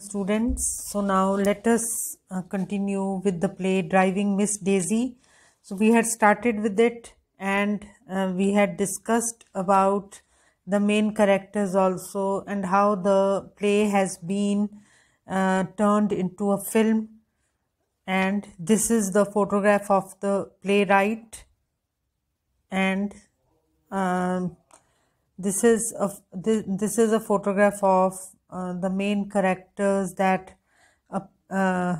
students so now let us uh, continue with the play driving miss daisy so we had started with it and uh, we had discussed about the main characters also and how the play has been uh, turned into a film and this is the photograph of the playwright and um, this is a this, this is a photograph of uh, the main characters that uh, uh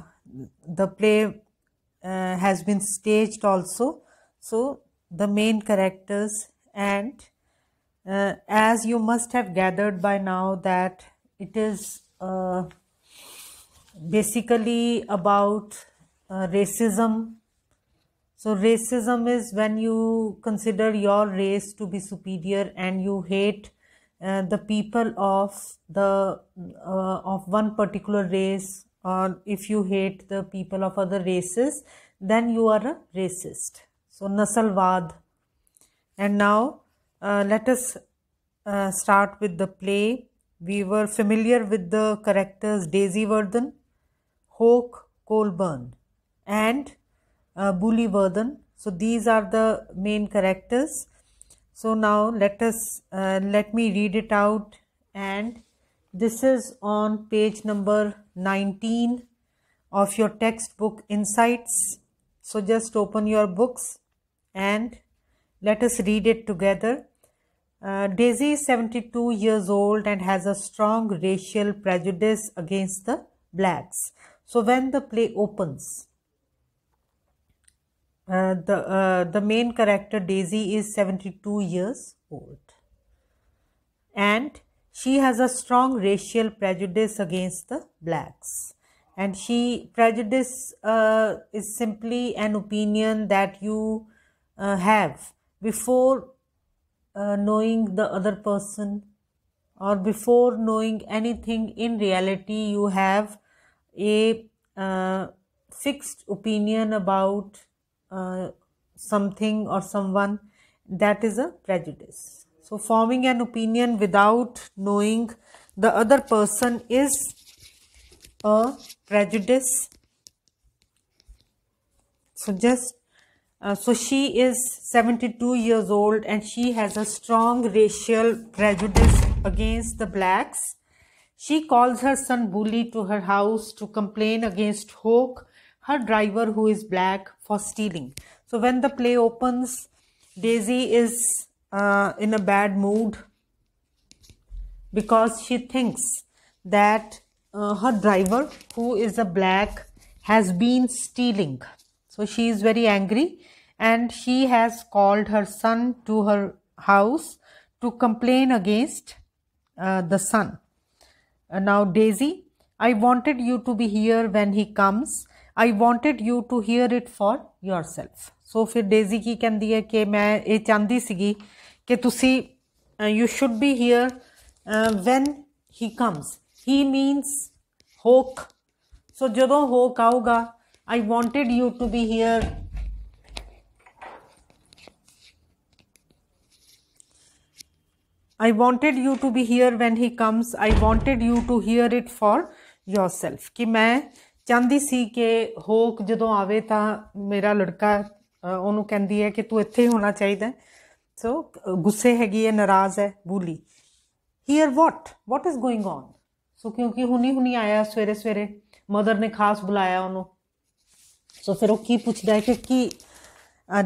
the play uh, has been staged also so the main characters and as you must have gathered by now that it is basically about racism so, racism is when you consider your race to be superior and you hate uh, the people of the uh, of one particular race or if you hate the people of other races then you are a racist so nasalvad and now uh, let us uh, start with the play we were familiar with the characters daisy vardhan hoke colburn and uh, bully vardhan so these are the main characters so now let us uh, let me read it out and this is on page number 19 of your textbook Insights. So just open your books and let us read it together. Uh, Daisy is 72 years old and has a strong racial prejudice against the blacks. So when the play opens, uh, the uh, the main character Daisy is 72 years old and she has a strong racial prejudice against the blacks and she prejudice uh, is simply an opinion that you uh, have before uh, knowing the other person or before knowing anything in reality you have a fixed opinion about uh, something or someone, that is a prejudice. So, forming an opinion without knowing the other person is a prejudice. So, just uh, so she is 72 years old and she has a strong racial prejudice against the blacks. She calls her son bully to her house to complain against Hoke her driver, who is black, for stealing. So when the play opens, Daisy is uh, in a bad mood because she thinks that uh, her driver, who is a black, has been stealing. So she is very angry and she has called her son to her house to complain against uh, the son. Uh, now, Daisy, I wanted you to be here when he comes I wanted you to hear it for yourself so ਫਿਰ Daisy ਕੀ ਕਹਿੰਦੀ ਹੈ ਕਿ ਮੈਂ ਇਹ ਚਾਹੁੰਦੀ ਸੀਗੀ ਕਿ ਤੁਸੀਂ you should be here when he comes he means Hoke so ਜਦੋਂ ਹੋਕ ਆਊਗਾ I wanted you to be here I wanted you to be here when he comes. I wanted you to hear it for yourself. ਕਿ ਮੈਂ ਚਾਹੁੰਦੀ ਸੀ ਕਿ ਹੋਕ ਜਦੋਂ ਆਵੇ ਤਾਂ ਮੇਰਾ ਲੜਕਾ ਉਹਨੂੰ ਕਹਿੰਦੀ ਹੈ ਕਿ ਤੂੰ ਇੱਥੇ ਹੋਣਾ ਚਾਹੀਦਾ ਸੋ ਗੁੱਸੇ ਹੈਗੀ ਹੈ ਨਾਰਾਜ਼ ਹੈ Boolie here what what is going on so ਕਿਉਂਕਿ ਹੁਣੀ ਹੁਣੀ ਆਇਆ ਸਵੇਰੇ ਸਵੇਰੇ ਮਦਰ ਨੇ ਖਾਸ ਬੁਲਾਇਆ ਉਹਨੂੰ ਸੋ ਫਿਰ ਉਹ ਕੀ ਪੁੱਛਦਾ ਹੈ ਕਿ ਕੀ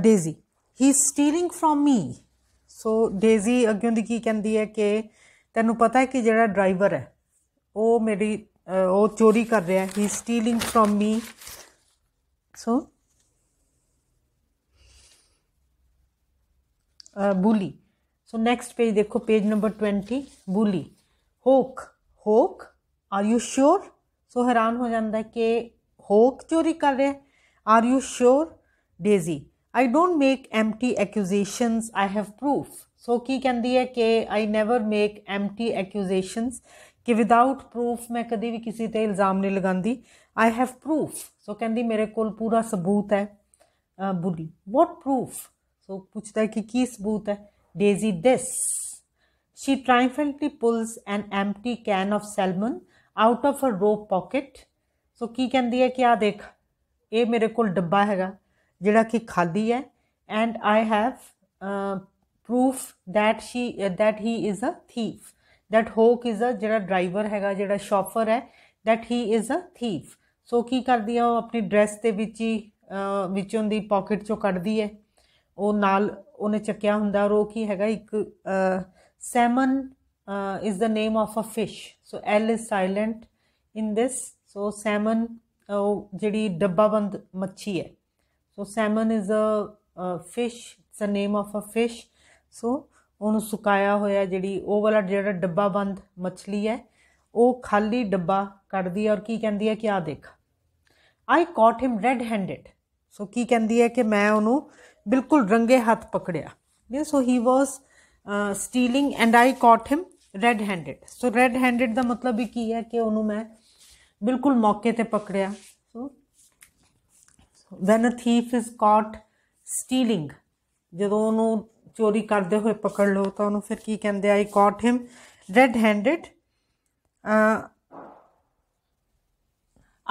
Daisy he is stealing from me so Daisy ਅੱਗੇ ਦੀ ਕੀ ਕਹਿੰਦੀ ਹੈ ਕਿ ਤੈਨੂੰ ਪਤਾ ਹੈ ਕਿ ਜਿਹੜਾ ਡਰਾਈਵਰ ਹੈ ਉਹ ਮੇਰੀ वो चोरी कर रहा है he stealing from me so Boolie so next page देखो page number twenty Boolie Hoke Hoke are you sure so हैरान हो जाता है कि होक चोरी कर रहा है are you sure Daisy I don't make empty accusations I have proof so की कहती है कि I never make empty ਕਿ ਵਿਦਆਊਟ ਪ੍ਰੂਫ ਮੈਂ ਕਦੀ ਵੀ ਕਿਸੇ ਤੇ ਇਲਜ਼ਾਮ ਨਹੀਂ ਲਗਾਉਂਦੀ ਆਈ ਹੈਵ ਪ੍ਰੂਫ ਸੋ ਕਹਿੰਦੀ ਮੇਰੇ ਕੋਲ ਪੂਰਾ ਸਬੂਤ ਹੈ ਬੁੱਢੀ ਵਾਟ ਪ੍ਰੂਫ ਸੋ ਪੁੱਛਦਾ ਕਿ ਕੀ ਸਬੂਤ ਹੈ Daisy this she triumphantly pulls an empty can of salmon out of her robe pocket so ਕੀ ਕਹਿੰਦੀ ਹੈ ਕਿ ਆ ਦੇਖ ਇਹ ਮੇਰੇ ਕੋਲ ਡੱਬਾ ਹੈਗਾ ਜਿਹੜਾ ਕਿ ਖਾਲੀ ਹੈ and I have proof that she that he is a thief that Hoke is a ਜਿਹੜਾ ਡਰਾਈਵਰ ਹੈਗਾ ਜਿਹੜਾ ਸ਼ਾਫਰ ਹੈ that he is a thief so ਕੀ ਕਰਦੀ ਆ ਉਹ ਆਪਣੀ ਡਰੈਸ ਦੇ ਵਿੱਚ ਹੀ ਵਿੱਚੋਂ ਦੀ ਪਾਕਟ ਚੋਂ ਕੱਢਦੀ ਹੈ ਉਹ ਨਾਲ ਉਹਨੇ ਚੱਕਿਆ ਹੁੰਦਾ ਰੋ ਕੀ ਹੈਗਾ ਇੱਕ salmon is the name of a fish so L is silent in this so salmon ਉਹ ਜਿਹੜੀ ਡੱਬਾਬੰਦ ਮੱਛੀ ਹੈ so salmon is a fish it's a name of a fish so ਉਹਨੂੰ ਸੁਕਾਇਆ ਹੋਇਆ ਜਿਹੜੀ ਉਹ ਵਾਲਾ ਜਿਹੜਾ ਡੱਬਾ ਬੰਦ ਮੱਛਲੀ ਹੈ ਉਹ ਖਾਲੀ ਡੱਬਾ ਕੱਢਦੀ ਹੈ ਔਰ ਕੀ ਕਹਿੰਦੀ ਹੈ ਕਿ ਆ ਦੇਖ ਆਈ ਕਾਟ ਹਿਮ ਰੈਡ ਹੈਂਡਡ ਸੋ ਕੀ ਕਹਿੰਦੀ ਹੈ ਕਿ ਮੈਂ ਉਹਨੂੰ ਬਿਲਕੁਲ ਰੰਗੇ ਹੱਥ ਪਕੜਿਆ ਮੀਨ ਸੋ ਹੀ ਵਾਸ ਸਟੀਲਿੰਗ and I caught him red handed so red handed ਦਾ ਮਤਲਬ ਵੀ ਕੀ ਹੈ ਕਿ ਉਹਨੂੰ ਮੈਂ ਬਿਲਕੁਲ ਮੌਕੇ ਤੇ ਪਕੜਿਆ so when a thief is caught stealing ਜਦੋਂ ਉਹਨੂੰ ਚੋਰੀ ਕਰਦੇ ਹੋਏ ਪਕੜ ਲਓ ਤਾਂ ਉਹਨੂੰ ਫਿਰ ਕੀ ਕਹਿੰਦੇ I caught him red handed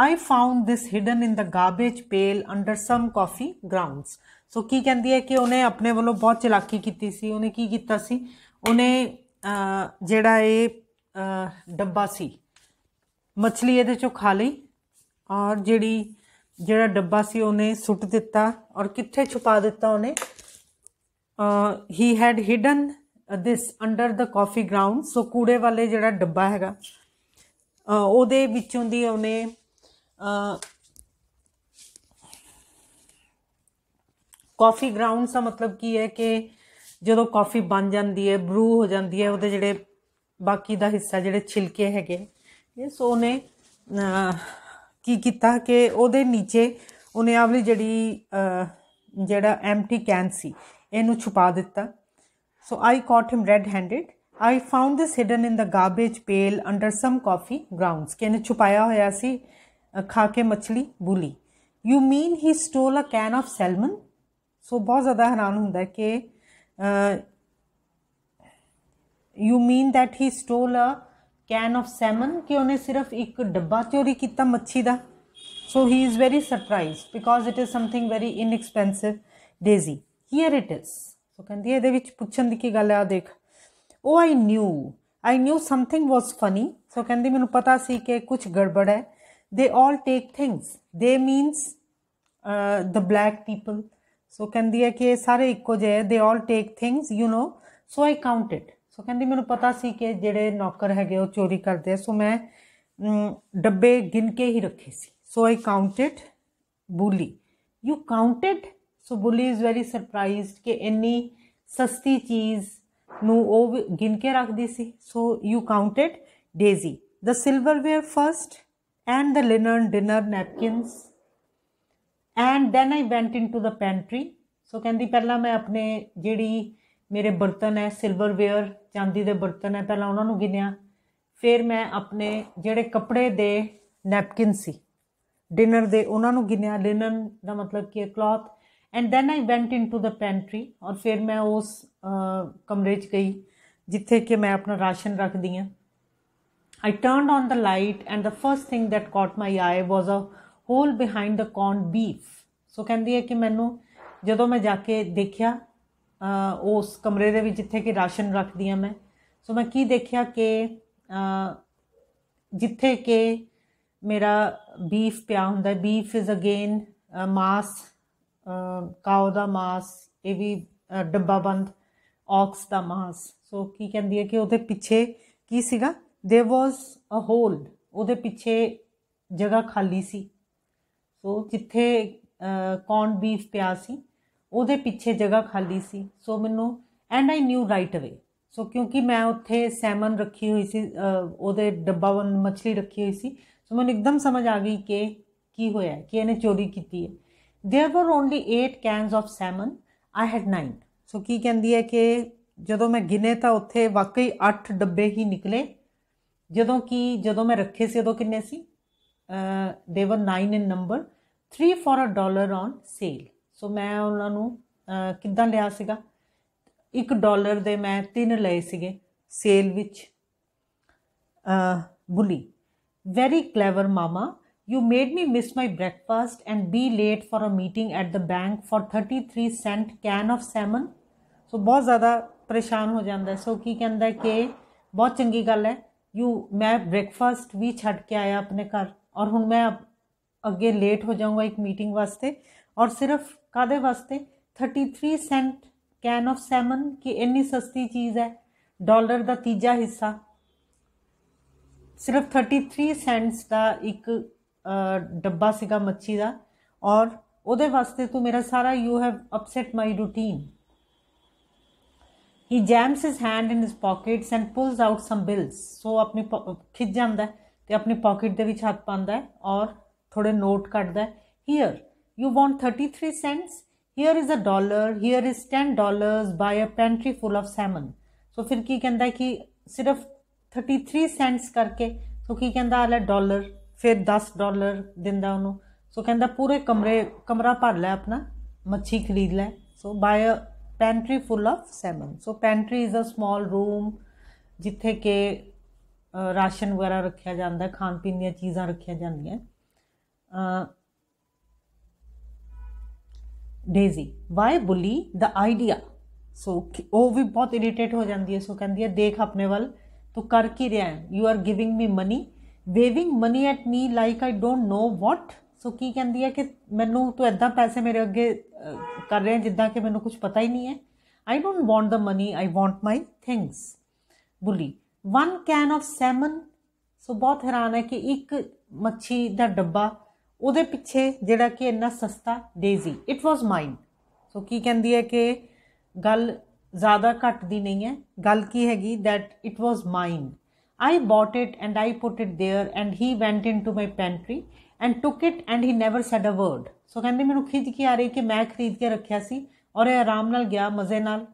I found this hidden in the garbage pail under some coffee grounds so ਕੀ ਕਹਿੰਦੀ ਹੈ ਕਿ ਉਹਨੇ ਆਪਣੇ ਵੱਲੋਂ ਬਹੁਤ ਚਲਾਕੀ ਕੀਤੀ ਸੀ ਉਹਨੇ ਕੀ ਕੀਤਾ ਸੀ ਉਹਨੇ ਜਿਹੜਾ ਇਹ ਡੱਬਾ ਸੀ ਮੱਛਲੀ ਇਹਦੇ ਚੋਂ ਖਾ ਲਈ ਔਰ ਜਿਹੜੀ ਜਿਹੜਾ ਡੱਬਾ ਸੀ ਉਹਨੇ ਸੁੱਟ ਦਿੱਤਾ ਔਰ ਕਿੱਥੇ ਛੁਪਾ ਦਿੱਤਾ ਉਹਨੇ he had hidden this under the coffee ground so ਕੂੜੇ ਵਾਲੇ ਜਿਹੜਾ ਡੱਬਾ ਹੈਗਾ ਉਹਦੇ ਵਿੱਚੋਂ ਦੀ ਉਹਨੇ ਕਾਫੀ ਗਰਾਊਂਡ ਦਾ ਮਤਲਬ ਕੀ ਹੈ ਕਿ ਜਦੋਂ ਕਾਫੀ ਬਣ ਜਾਂਦੀ ਹੈ ਬਰੂ ਹੋ ਜਾਂਦੀ ਹੈ ਉਹਦੇ ਜਿਹੜੇ ਬਾਕੀ ਦਾ ਹਿੱਸਾ ਜਿਹੜੇ ਛਿਲਕੇ ਹੈਗੇ ਇਹ ਸੋ ਨੇ ਕੀ ਕੀਤਾ ਕਿ ਉਹਦੇ ਨੀਚੇ ਉਹਨੇ ਆਪਣੀ ਜਿਹੜੀ ਜਿਹੜਾ ਐਮਟੀ ਕੈਨ ਸੀ ਇਹਨੂੰ ਛੁਪਾ ਦਿੱਤਾ so I caught him red handed I found this hidden in the garbage pail under some coffee grounds ਕਿ ਇਹਨੇ ਛੁਪਾਇਆ ਹੋਇਆ ਸੀ ਖਾ ਕੇ ਮੱਛਲੀ Boolie you mean he stole a can of salmon so ਬਹੁਤ ਜ਼ਿਆਦਾ ਹੈਰਾਨ ਹੁੰਦਾ ਕਿ you mean that he stole a can of salmon ਕਿ ਉਹਨੇ ਸਿਰਫ ਇੱਕ ਡੱਬਾ ਚੋਰੀ ਕੀਤਾ ਮੱਛੀ ਦਾ so he is very surprised because it is something very ਇਨਐਕਸਪੈਂਸਿਵ Daisy here it is so ਕਹਿੰਦੀ ਇਹਦੇ ਵਿੱਚ ਪੁੱਛਣ ਦੀ ਕੀ ਗੱਲ ਆ ਦੇਖ ਉਹ I knew I knew something was funny so ਕਹਿੰਦੀ ਮੈਨੂੰ ਪਤਾ ਸੀ ਕਿ ਕੁਝ ਗੜਬੜ ਹੈ they all take things they means the black people so ਕਹਿੰਦੀ ਹੈ ਕਿ ਸਾਰੇ ਇੱਕੋ ਜਿਹੇ ਹੈ they all take things you know so I counted so ਕਹਿੰਦੀ ਮੈਨੂੰ ਪਤਾ ਸੀ ਕਿ ਜਿਹੜੇ ਨੌਕਰ ਹੈਗੇ ਉਹ ਚੋਰੀ ਕਰਦੇ ਆ ਸੋ ਮੈਂ ਡੱਬੇ ਗਿਣ ਕੇ ਹੀ ਰੱਖੇ ਸੀ so I counted Boolie you counted so Boolie is very surprised ਕਿ ਇੰਨੀ ਸਸਤੀ ਚੀਜ਼ ਨੂੰ ਉਹ ਗਿਣ ਕੇ ਰੱਖਦੀ ਸੀ so you counted Daisy the silverware first and the linen dinner napkins and then i went into the pantry so ਕਹਿੰਦੀ ਪਹਿਲਾਂ ਮੈਂ ਆਪਣੇ ਜਿਹੜੀ ਮੇਰੇ ਬਰਤਨ ਹੈ ਸਿਲਵਰਵੇਅਰ ਚਾਂਦੀ ਦੇ ਬਰਤਨ ਹੈ ਪਹਿਲਾਂ ਉਹਨਾਂ ਨੂੰ ਗਿਣਿਆ ਫਿਰ ਮੈਂ ਆਪਣੇ ਜਿਹੜੇ ਕੱਪੜੇ ਦੇ ਨੈਪਕਿਨ ਸੀ ਡਿਨਰ ਦੇ ਉਹਨਾਂ ਨੂੰ ਗਿਣਿਆ ਲਿਨਨ ਦਾ ਮਤਲਬ ਕੀ ਹੈ cloth and then I went into the pantry ਔਰ ਫਿਰ ਮੈਂ ਉਸ ਕਮਰੇ 'ਚ ਗਈ ਜਿੱਥੇ ਕਿ ਮੈਂ ਆਪਣਾ ਰਾਸ਼ਨ ਰੱਖਦੀ ਆ I turned on the light and the first thing that caught my eye was a hole behind the corned beef so ਕਹਿੰਦੀ ਹੈ ਕਿ ਮੈਨੂੰ ਜਦੋਂ ਮੈਂ ਜਾ ਕੇ ਦੇਖਿਆ ਉਸ ਕਮਰੇ ਦੇ ਵਿੱਚ ਜਿੱਥੇ ਕਿ ਰਾਸ਼ਨ ਰੱਖਦੀ ਆ ਮੈਂ ਸੋ ਮੈਂ ਕੀ ਦੇਖਿਆ ਕਿ ਜਿੱਥੇ ਕਿ ਮੇਰਾ ਬੀਫ ਪਿਆ ਹੁੰਦਾ ਬੀਫ ਇਜ਼ ਅਗੇਨ ਮਾਸ ਕਾਉ ਦਾ ਮਾਸ ਇਹ ਵੀ ਡੱਬਾ ਬੰਦ ਆਕਸ ਦਾ ਮਾਸ ਸੋ ਕੀ ਕਹਿੰਦੀ ਹੈ ਕਿ ਉਹਦੇ ਪਿੱਛੇ ਕੀ ਸੀਗਾ देयर वाज ਅ ਹੋਲ ਉਹਦੇ ਪਿੱਛੇ ਜਗ੍ਹਾ ਖਾਲੀ ਸੀ ਸੋ ਜਿੱਥੇ ਕੌਨ ਬੀਫ ਪਿਆ ਸੀ ਉਹਦੇ ਪਿੱਛੇ ਜਗ੍ਹਾ ਖਾਲੀ ਸੀ ਸੋ ਮੈਨੂੰ ਐਂਡ ਆਈ ਨਿਊ ਰਾਈਟ ਅਵੇ ਸੋ ਕਿਉਂਕਿ ਮੈਂ ਉੱਥੇ ਸੈਮਨ ਰੱਖੀ ਹੋਈ ਸੀ ਉਹਦੇ ਡੱਬਾ ਵਨ ਮੱਛੀ ਰੱਖੀ ਹੋਈ ਸੀ ਸੋ ਮੈਨੂੰ ਇੱਕਦਮ ਸਮਝ ਆ ਗਈ ਕਿ ਕੀ ਹੋਇਆ ਕਿ ਇਹਨੇ ਚੋਰੀ ਕੀਤੀ ਹੈ there were only 8 cans of salmon I had 9 so ਕੀ ਕਹਿੰਦੀ ਹੈ ਕਿ ਜਦੋਂ ਮੈਂ ਗਿਨੇ ਤਾਂ ਉੱਥੇ ਵਾਕਈ 8 ਡੱਬੇ ਹੀ ਨਿਕਲੇ ਜਦੋਂ ਕਿ ਜਦੋਂ ਮੈਂ ਰੱਖੇ ਸੀ ਉਦੋਂ ਕਿੰਨੇ ਸੀ they were 9 in number 3 for a dollar on sale so ਮੈਂ ਉਹਨਾਂ ਨੂੰ ਕਿੱਦਾਂ ਲਿਆ ਸੀਗਾ 1 ਡਾਲਰ ਦੇ ਮੈਂ 3 ਲਏ ਸੀਗੇ ਸੇਲ ਵਿੱਚ Boolie very clever mama you made me miss my breakfast and be late for a meeting at the bank for thirty three cent can of salmon so बहुत ज़्यादा परेशान हो जाता है सो की कहता है कि बहुत चंकी गल है यू मैं ब्रेकफास्ट भी छड़ के आया अपने घर और हूँ मैं अगे लेट हो जाऊँगा एक मीटिंग वास्ते और सिर्फ कहदे वास्ते thirty three cent can of salmon कि इन्नी सस्ती चीज़ है डॉलर का तीजा हिस्सा सिर्फ थर्टी थ्री सेंट्स का एक ਡੱਬਾ ਸੀਗਾ ਮੱਛੀ ਦਾ ਔਰ ਉਹਦੇ ਵਾਸਤੇ ਤੂੰ ਮੇਰਾ ਸਾਰਾ you have upset my routine he jams his hand in his pockets and pulls out some bills so ਆਪਣੀ ਖਿੱਚ ਜਾਂਦਾ ਤੇ ਆਪਣੀ ਪਾਕਟ ਦੇ ਵਿੱਚ ਹੱਥ ਪਾਉਂਦਾ ਹੈ ਔਰ ਥੋੜੇ ਨੋਟ ਕੱਢਦਾ ਹੈ here you want 33 cents here is a dollar here is 10 dollars buy a pantry full of salmon so ਫਿਰ ਕੀ ਕਹਿੰਦਾ ਕਿ ਸਿਰਫ 33 ਸੈਂਟਸ ਕਰਕੇ ਸੋ ਕੀ ਕਹਿੰਦਾ ਆਲਾ ਡਾਲਰ ਫਿਰ 10 ਡਾਲਰ ਦਿੰਦਾ ਉਹਨੂੰ ਸੋ ਕਹਿੰਦਾ ਪੂਰੇ ਕਮਰੇ ਕਮਰਾ ਭਰ ਲੈ ਆਪਣਾ ਮੱਛੀ ਖਰੀਦ ਲੈ so buy a pantry full of salmon so pantry is a small room ਜਿੱਥੇ ਕਿ ਰਾਸ਼ਨ ਵਗੈਰਾ ਰੱਖਿਆ ਜਾਂਦਾ ਖਾਣ ਪੀਣ ਦੀਆਂ ਚੀਜ਼ਾਂ ਰੱਖੀਆਂ ਜਾਂਦੀਆਂ ਡੇਜ਼ੀ ਵਾਈ ਬੁਲੀ ਦਾ ਆਈਡੀਆ ਸੋ ਉਹ ਵੀ ਬਹੁਤ ਇਰੀਟੇਟ ਹੋ ਜਾਂਦੀ ਹੈ ਸੋ ਕਹਿੰਦੀ ਹੈ ਦੇਖ ਆਪਣੇ ਵੱਲ ਤੂੰ ਕਰ ਕੀ ਰਿਹਾ ਹੈ you are giving me money waving money at me like I don't know what so ਕੀ ਕਹਿੰਦੀ ਹੈ ਕਿ ਮੈਨੂੰ ਤੂੰ ਐਦਾਂ ਪੈਸੇ ਮੇਰੇ ਅੱਗੇ ਕਰ ਰਿਹਾ ਜਿੱਦਾਂ ਕਿ ਮੈਨੂੰ ਕੁਝ ਪਤਾ ਹੀ ਨਹੀਂ ਹੈ I don't want the money I want my things Boolie one can of salmon so ਬਹੁਤ ਹੈਰਾਨ ਹੈ ਕਿ ਇੱਕ ਮੱਛੀ ਦਾ ਡੱਬਾ ਉਹਦੇ ਪਿੱਛੇ ਜਿਹੜਾ ਕਿ ਇੰਨਾ ਸਸਤਾ ਡੇਜ਼ੀ ਇਟ ਵਾਸ ਮਾਈਨ ਸੋ ਕੀ ਕਹਿੰਦੀ ਹੈ ਕਿ ਗੱਲ ਜ਼ਿਆਦਾ ਘੱਟ ਦੀ ਨਹੀਂ ਹੈ ਗੱਲ ਕੀ ਹੈਗੀ that it was mine I bought it and I put it there and he went into my pantry and took it and he never said a word. So ਕਹਿੰਦੇ ਮੈਨੂੰ ਖਿੱਚ ਕੇ ਆ ਰਹੀ ਕਿ ਮੈਂ ਖਰੀਦ ਕੇ ਰੱਖਿਆ ਸੀ ਔਰ ਇਹ ਆਰਾਮ ਨਾਲ ਗਿਆ ਮਜ਼ੇ ਨਾਲ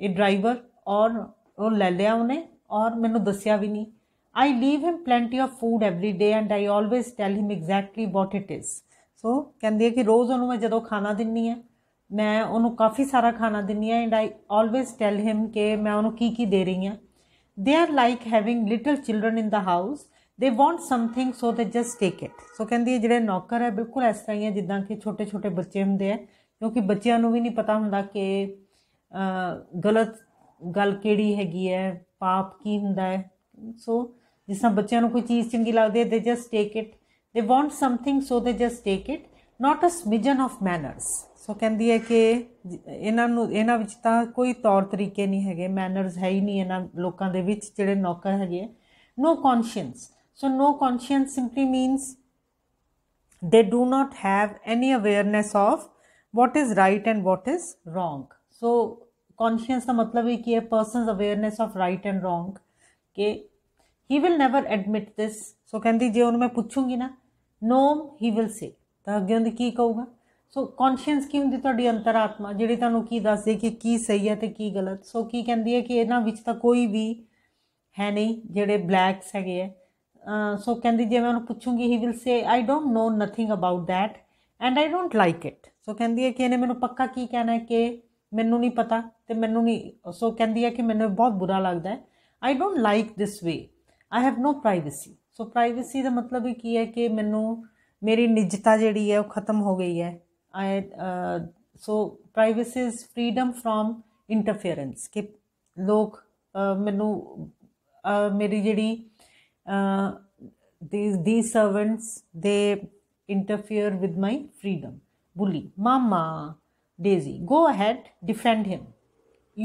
ਇਹ ਡਰਾਈਵਰ ਔਰ ਉਹ ਲੈ ਲਿਆ ਉਹਨੇ ਔਰ ਮੈਨੂੰ ਦੱਸਿਆ ਵੀ ਨਹੀਂ I leave him plenty of food every day and I always tell him exactly what it is so ਕਹਿੰਦੀ ਹੈ ਕਿ ਰੋਜ਼ ਉਹਨੂੰ ਮੈਂ ਜਦੋਂ ਖਾਣਾ ਦਿੰਨੀ ਆ ਮੈਂ ਉਹਨੂੰ ਕਾਫੀ ਸਾਰਾ ਖਾਣਾ ਦਿੰਨੀ ਆ ਐਂਡ ਆਈ ਆਲਵੇਸ ਟੈਲ ਹਿਮ ਕਿ ਮੈਂ ਉਹਨੂੰ ਕੀ ਕੀ ਦੇ ਰਹੀ ਆ They are like having little children in the house. They want something so they just take it so ਕਹਿੰਦੀ ਹੈ ਜਿਹੜੇ ਨੌਕਰ ਹੈ ਬਿਲਕੁਲ ਇਸ ਤਰ੍ਹਾਂ ਹੀ ਹੈ ਜਿੱਦਾਂ ਕਿ ਛੋਟੇ ਛੋਟੇ ਬੱਚੇ ਹੁੰਦੇ ਆ ਕਿਉਂਕਿ ਬੱਚਿਆਂ ਨੂੰ ਵੀ ਨਹੀਂ ਪਤਾ ਹੁੰਦਾ ਕਿ ਗਲਤ ਗੱਲ ਕਿਹੜੀ ਹੈਗੀ ਹੈ ਪਾਪ ਕੀ ਹੁੰਦਾ ਹੈ ਸੋ ਜਿਸ ਤਰ੍ਹਾਂ ਬੱਚਿਆਂ ਨੂੰ ਕੋਈ ਚੀਜ਼ ਚੰਗੀ ਲੱਗਦੀ ਹੈ they just take it they want something so they just take it not a smidgen of manners so ਕਹਿੰਦੀ ਹੈ ਕਿ ਇਹਨਾਂ ਨੂੰ ਇਹਨਾਂ ਵਿੱਚ ਤਾਂ ਕੋਈ ਤੌਰ ਤਰੀਕੇ ਨਹੀਂ ਹੈਗੇ ਮੈਨਰਸ ਹੈ ਹੀ ਨਹੀਂ ਇਹਨਾਂ ਲੋਕਾਂ ਦੇ ਵਿੱਚ ਜਿਹੜੇ ਨੌਕਰ ਹੈਗੇ no conscience so no conscience simply means they do not have any awareness of what is right and what is wrong so conscience ਦਾ ਮਤਲਬ ਇਹ ਕਿ ਇਹ person's awareness of right and wrong ਕਿ he will never admit this so ਕਹਿੰਦੀ ਜੇ ਉਹਨੂੰ ਮੈਂ ਪੁੱਛੂੰਗੀ ਨਾ ਨੋਮ ਹੀ ਵਿਲ ਸੇ ਤਾਂ ਅੱਗੇ ਉਹਨੇ ਕੀ ਕਹੂਗਾ ਸੋ ਕੌਨਸ਼ੀਅੰਸ ਕੀ ਹੁੰਦੀ ਤੁਹਾਡੀ ਅੰਤਰਾਤਮਾ ਜਿਹੜੀ ਤੁਹਾਨੂੰ ਕੀ ਦੱਸਦੀ ਕਿ ਕੀ ਸਹੀ ਹੈ ਤੇ ਕੀ ਗਲਤ ਸੋ ਕੀ ਕਹਿੰਦੀ ਹੈ ਕਿ ਇਹਨਾਂ ਵਿੱਚ ਤਾਂ ਕੋਈ ਵੀ ਹੈ ਨਹੀਂ ਜਿਹੜੇ ਬਲੈਕਸ ਹੈਗੇ ਆ ਸੋ ਕਹਿੰਦੀ ਜੇ ਮੈਂ ਉਹਨੂੰ ਪੁੱਛੂੰਗੀ he will say I don't know nothing about that and I don't like it so ਕਹਿੰਦੀ ਹੈ ਕਿ ਇਹਨੇ ਮੈਨੂੰ ਪੱਕਾ ਕੀ ਕਹਿਣਾ ਹੈ ਕਿ ਮੈਨੂੰ ਨਹੀਂ ਪਤਾ ਤੇ ਮੈਨੂੰ ਨਹੀਂ ਸੋ ਕਹਿੰਦੀ ਹੈ ਕਿ ਮੈਨੂੰ ਬਹੁਤ ਬੁਰਾ ਲੱਗਦਾ ਹੈ I don't like this way I have no privacy so privacy ਦਾ ਮਤਲਬ ਇਹ ਕੀ ਹੈ ਕਿ ਮੈਨੂੰ ਮੇਰੀ ਨਿੱਜਤਾ ਜਿਹੜੀ ਹੈ ਉਹ ਖਤਮ ਹੋ ਗਈ ਹੈ I so privacy is freedom from interference interference ਕਿ ਲੋਕ ਮੈਨੂੰ ਮੇਰੀ ਜਿਹੜੀ the servants they interfere with my freedom Boolie mama Daisy go ahead defend him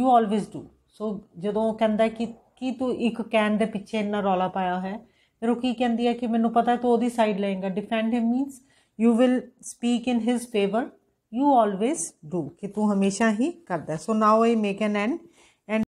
you always do so जदों ਜਦੋਂ ਕਹਿੰਦਾ ਕਿ ਕੀ ਤੂੰ ਇੱਕ ਕੈਨ ਦੇ ਪਿੱਛੇ ਇੰਨਾ ਰੌਲਾ ਪਾਇਆ ਹੈ ਫਿਰ ਉਹ ਕੀ ਕਹਿੰਦੀ ਹੈ ਕਿ ਮੈਨੂੰ ਪਤਾ ਤੂੰ ਉਹਦੀ ਸਾਈਡ ਲਏਗਾ defend him means you will speak in his favour you always do ਕਿ ਤੂੰ ਹਮੇਸ਼ਾ ਹੀ ਕਰਦਾ ਸੋ ਨਾਓ ਆਈ ਮੇਕ ਐਨ ਐਂਡ